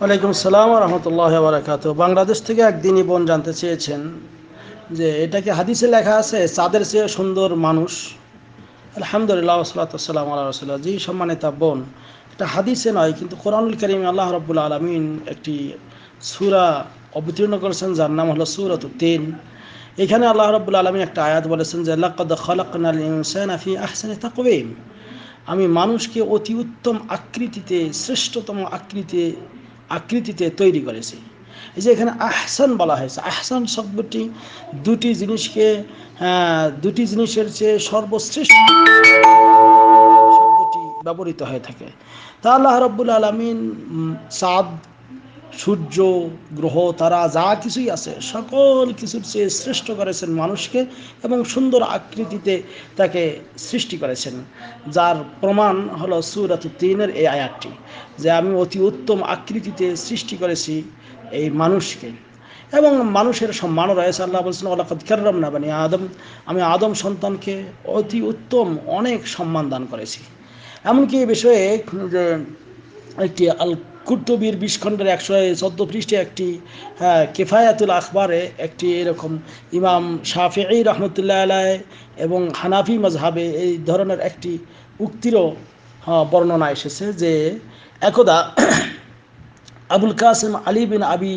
ওয়ালাইকুম সালাম রহমতুল্লাহ বারাকাত বাংলাদেশ থেকে একদিনই বোন জানতে চেয়েছেন যে এটাকে হাদিসে লেখা আছে চাঁদের চেয়ে সুন্দর মানুষ আলহামদুলিল্লাহ সালাতাম আল্লাহ জি সম্মানিতা বোন এটা হাদিসে নয় কিন্তু কোরআনুল করিম আল্লাহ রবুল্লা আলমিন একটি সুরা অবতীর্ণ করেছেন যার নাম হলো সুরত তিন এখানে আল্লাহ রবুল্লা আলমী একটা আয়াত বলেছেন যে লাকদ আহসান আমি মানুষকে অতি উত্তম আকৃতিতে শ্রেষ্ঠতম আকৃতিতে আকৃতিতে তৈরি করেছে এই যে এখানে আহসান বলা হয়েছে আহসান শব্দটি দুটি জিনিসকে হ্যাঁ, দুটি জিনিসের চেয়ে সর্বশ্রেষ্ঠ শব্দটি ব্যবহৃত হয়ে থাকে তা আল্লাহ রব্বুল আলমিন সাদ সূর্য গ্রহ তারা যা কিছুই আছে সকল কিছুর চেয়ে শ্রেষ্ঠ করেছেন মানুষকে এবং সুন্দর আকৃতিতে তাকে সৃষ্টি করেছেন যার প্রমাণ হলো সুরাত তিনের এই আয়াতটি যে আমি অতি উত্তম আকৃতিতে সৃষ্টি করেছি এই মানুষকে এবং মানুষের সম্মানও রয়েছে আল্লাহ বলছেন আল্লাহ খেরাম না বানি আদম আমি আদম সন্তানকে অতি উত্তম অনেক সম্মান দান করেছি এমনকি এই বিষয়ে যে একটি আল কুটুবির বিশ খণ্ডের একশো চোদ্দ পৃষ্ঠে একটি হ্যাঁ কেফায়াতুল আখবারে একটি এরকম ইমাম শাফি রহমতুল্লাহ আলায় এবং হানাফি মজহাবে এই ধরনের একটি উক্তিরও হ্যাঁ, বর্ণনা এসেছে যে একদা আবুল কাসিম আলী বিন আবি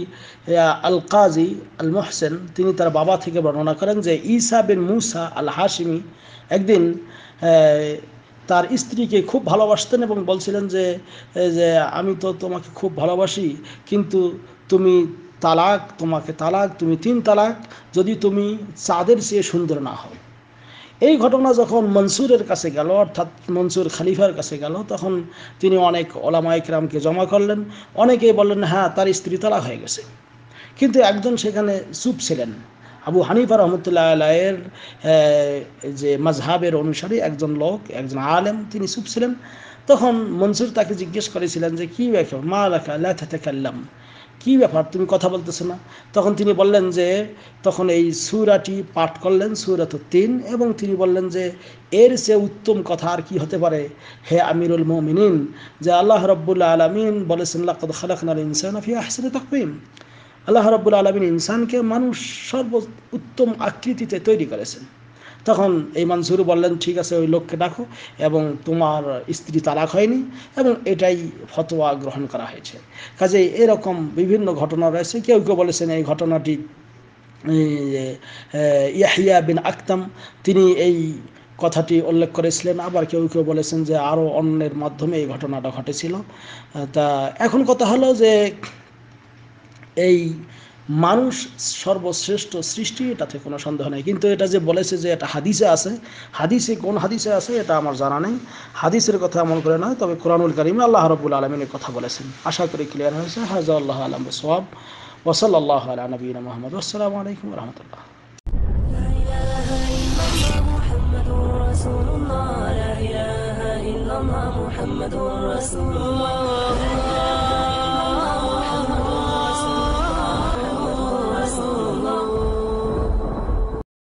আল কাজী আল মোহসেন তিনি তার বাবা থেকে বর্ণনা করেন যে ঈসা বিন মুসা আল হাসিমি একদিন তার স্ত্রীকে খুব ভালোবাসতেন এবং বলছিলেন যে যে আমি তো তোমাকে খুব ভালোবাসি কিন্তু তুমি তালাক তোমাকে তালাক তুমি তিন তালাক যদি তুমি চাঁদের চেয়ে সুন্দর না হও এই ঘটনা যখন মনসুরের কাছে গেল অর্থাৎ মনসুর খালিফার কাছে গেল তখন তিনি অনেক ওলামা ইকরামকে জমা করলেন অনেকেই বললেন হ্যাঁ তার স্ত্রী তালাক হয়ে গেছে কিন্তু একজন সেখানে চুপ ছিলেন আবু হানিফা রহমতুল্লাহ আলায়ের যে মাঝহাবের অনুসারী একজন লোক একজন আলেম তিনি সুপ ছিলেন তখন মনসুর তাকে জিজ্ঞেস করেছিলেন যে কী ব্যাপার মা লেখা লেখাল্লাম কী ব্যাপার তুমি কথা বলতেছো না তখন তিনি বললেন যে তখন এই সুরাটি পাঠ করলেন সুরাত তিন এবং তিনি বললেন যে এর সে উত্তম কথা আর কি হতে পারে হে আমিরুল মোমিনিন যে আল্লাহ রব্বুল্লা আলমিন বলেছেন লাকদ খালাক ইনসান আফিয়া হাসিনে তাকবিম আল্লাহ রব্বুল আলমিন ইনসানকে মানুষ সর্ব উত্তম আকৃতিতে তৈরি করেছেন তখন এই মানসুর বললেন ঠিক আছে ওই লোককে ডাকো এবং তোমার স্ত্রী তালাক হয়নি এবং এটাই ফতোয়া গ্রহণ করা হয়েছে কাজে এরকম বিভিন্ন ঘটনা রয়েছে কেউ কেউ বলেছেন এই ঘটনাটি ইয়াহিয়া বিন আক্তাম তিনি এই কথাটি উল্লেখ করেছিলেন আবার কেউ কেউ বলেছেন যে আরও অন্যের মাধ্যমে এই ঘটনাটা ঘটেছিল তা এখন কথা হলো যে এই মানুষ সর্বশ্রেষ্ঠ সৃষ্টি এটাতে কোনো সন্দেহ নেই কিন্তু এটা যে বলেছে যে এটা হাদিসে আছে হাদিসে কোন হাদিসে আছে এটা আমার জানা নেই হাদিসের কথা এমন করে নয় তবে কোরআনুল করিমে আল্লাহ রবুল আলমিনের কথা বলেছেন আশা করি ক্লিয়ার হয়েছে হাজা আল্লাহ আলম সোহাব ওসল্লাহ আলা নবীন মোহাম্মদ আসসালামু আলাইকুম রহমতুল্লাহ رسول الله